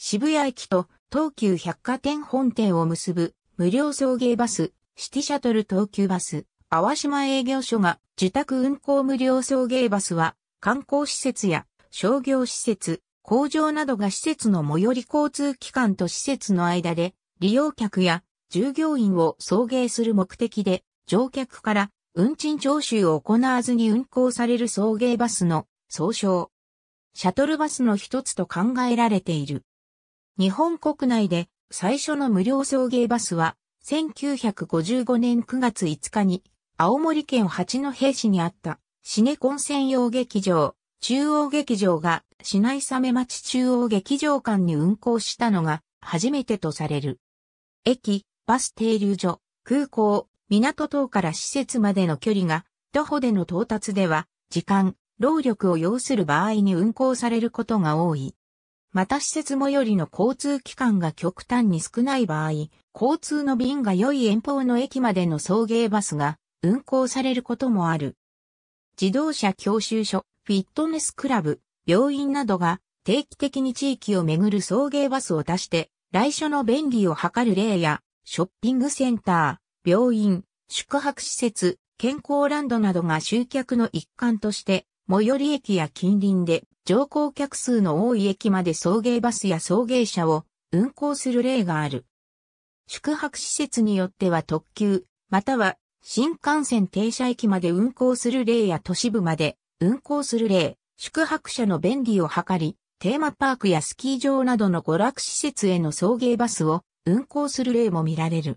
渋谷駅と東急百貨店本店を結ぶ無料送迎バス、シティシャトル東急バス、淡島営業所が自宅運行無料送迎バスは観光施設や商業施設、工場などが施設の最寄り交通機関と施設の間で利用客や従業員を送迎する目的で乗客から運賃徴収を行わずに運行される送迎バスの総称。シャトルバスの一つと考えられている。日本国内で最初の無料送迎バスは、1955年9月5日に、青森県八戸市にあった、シネコン専用劇場、中央劇場が、市内鮫町中央劇場間に運行したのが、初めてとされる。駅、バス停留所、空港、港等から施設までの距離が、徒歩での到達では、時間、労力を要する場合に運行されることが多い。また施設最寄りの交通機関が極端に少ない場合、交通の便が良い遠方の駅までの送迎バスが運行されることもある。自動車教習所、フィットネスクラブ、病院などが定期的に地域を巡る送迎バスを出して、来所の便利を図る例や、ショッピングセンター、病院、宿泊施設、健康ランドなどが集客の一環として、最寄り駅や近隣で乗降客数の多い駅まで送迎バスや送迎車を運行する例がある。宿泊施設によっては特急、または新幹線停車駅まで運行する例や都市部まで運行する例、宿泊者の便利を図り、テーマパークやスキー場などの娯楽施設への送迎バスを運行する例も見られる。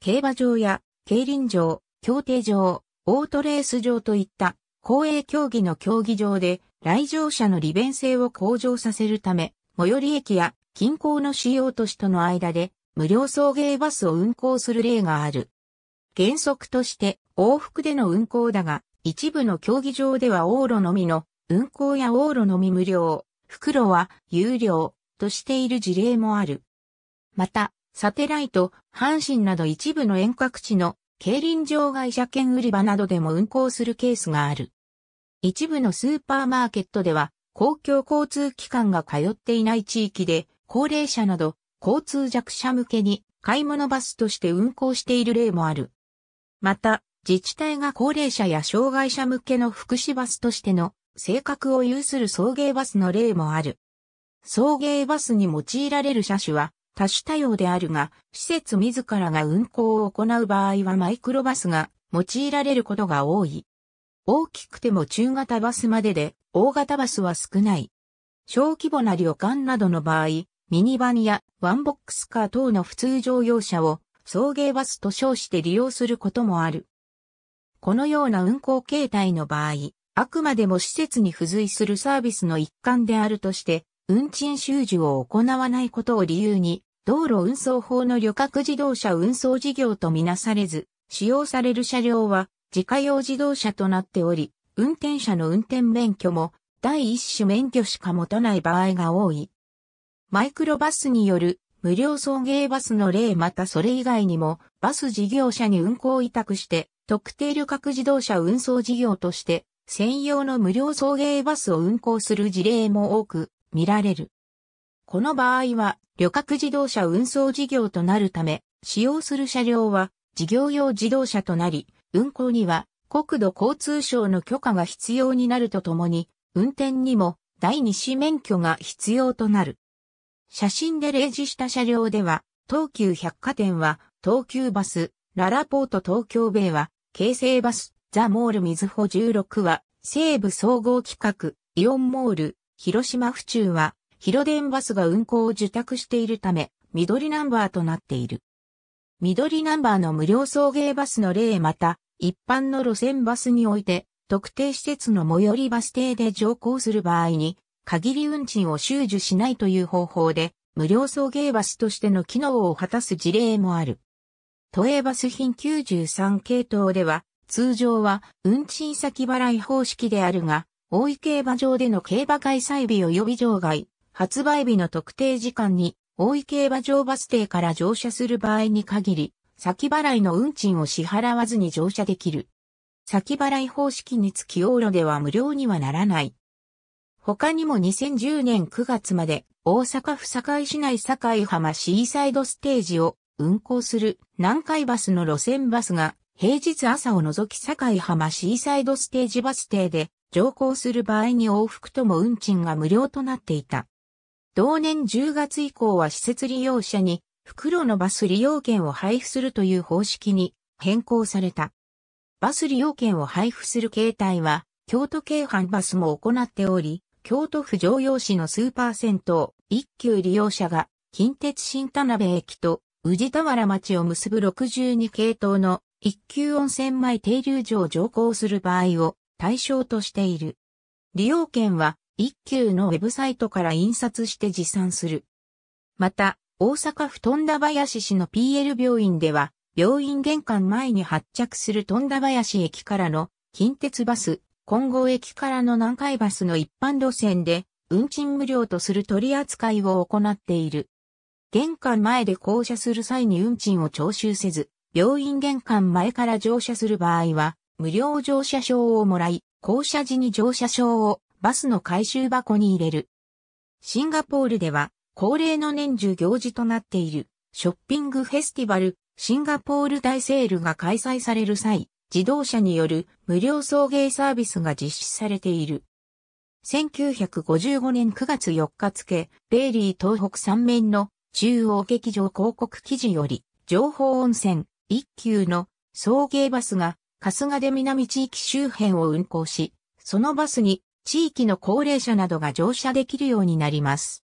競馬場や競輪場、競艇場、オートレース場といった公営競技の競技場で来場者の利便性を向上させるため、最寄り駅や近郊の主要都市との間で無料送迎バスを運行する例がある。原則として往復での運行だが、一部の競技場では往路のみの運行や往路のみ無料、袋は有料としている事例もある。また、サテライト、阪神など一部の遠隔地の競輪場外車券売り場などでも運行するケースがある。一部のスーパーマーケットでは、公共交通機関が通っていない地域で、高齢者など、交通弱者向けに買い物バスとして運行している例もある。また、自治体が高齢者や障害者向けの福祉バスとしての性格を有する送迎バスの例もある。送迎バスに用いられる車種は多種多様であるが、施設自らが運行を行う場合はマイクロバスが用いられることが多い。大きくても中型バスまでで、大型バスは少ない。小規模な旅館などの場合、ミニバンやワンボックスカー等の普通乗用車を送迎バスと称して利用することもある。このような運行形態の場合、あくまでも施設に付随するサービスの一環であるとして、運賃収受を行わないことを理由に、道路運送法の旅客自動車運送事業とみなされず、使用される車両は自家用自動車となっており、運転者の運転免許も第一種免許しか持たない場合が多い。マイクロバスによる無料送迎バスの例またそれ以外にもバス事業者に運行委託して特定旅客自動車運送事業として専用の無料送迎バスを運行する事例も多く見られる。この場合は旅客自動車運送事業となるため使用する車両は事業用自動車となり運行には国土交通省の許可が必要になるとともに、運転にも第二子免許が必要となる。写真で例示した車両では、東急百貨店は東急バス、ララポート東京米は、京成バス、ザ・モール水穂16は、西部総合企画、イオンモール、広島府中は、広電バスが運行を受託しているため、緑ナンバーとなっている。緑ナンバーの無料送迎バスの例また、一般の路線バスにおいて、特定施設の最寄りバス停で乗降する場合に、限り運賃を収受しないという方法で、無料送迎バスとしての機能を果たす事例もある。都営バス品93系統では、通常は運賃先払い方式であるが、大井競馬場での競馬開催日及び場外、発売日の特定時間に、大井競馬場バス停から乗車する場合に限り、先払いの運賃を支払わずに乗車できる。先払い方式につき往路では無料にはならない。他にも2010年9月まで大阪府堺市内堺浜シーサイドステージを運行する南海バスの路線バスが平日朝を除き堺浜シーサイドステージバス停で乗降する場合に往復とも運賃が無料となっていた。同年10月以降は施設利用者に袋のバス利用券を配布するという方式に変更された。バス利用券を配布する形態は、京都京阪バスも行っており、京都府常用市のスーパー銭湯、一級利用者が、近鉄新田辺駅と宇治田原町を結ぶ62系統の一級温泉前停留所を乗降する場合を対象としている。利用券は一級のウェブサイトから印刷して持参する。また、大阪府富田林市の PL 病院では、病院玄関前に発着する富田林駅からの近鉄バス、今後駅からの南海バスの一般路線で、運賃無料とする取り扱いを行っている。玄関前で降車する際に運賃を徴収せず、病院玄関前から乗車する場合は、無料乗車証をもらい、降車時に乗車証をバスの回収箱に入れる。シンガポールでは、恒例の年中行事となっているショッピングフェスティバルシンガポール大セールが開催される際、自動車による無料送迎サービスが実施されている。1955年9月4日付、ベイリー東北三面の中央劇場広告記事より、情報温泉一級の送迎バスが春日で南地域周辺を運行し、そのバスに地域の高齢者などが乗車できるようになります。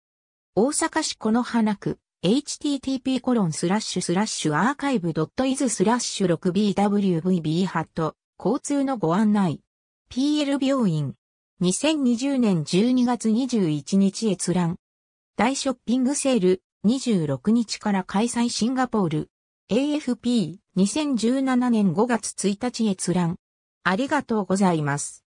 大阪市この花区、http コロンスラッシュスラッシュアーカイブドットイズスラッシュ 6bwvb ハット、交通のご案内。PL 病院。2020年12月21日閲覧。大ショッピングセール、26日から開催シンガポール。AFP、2017年5月1日閲覧。ありがとうございます。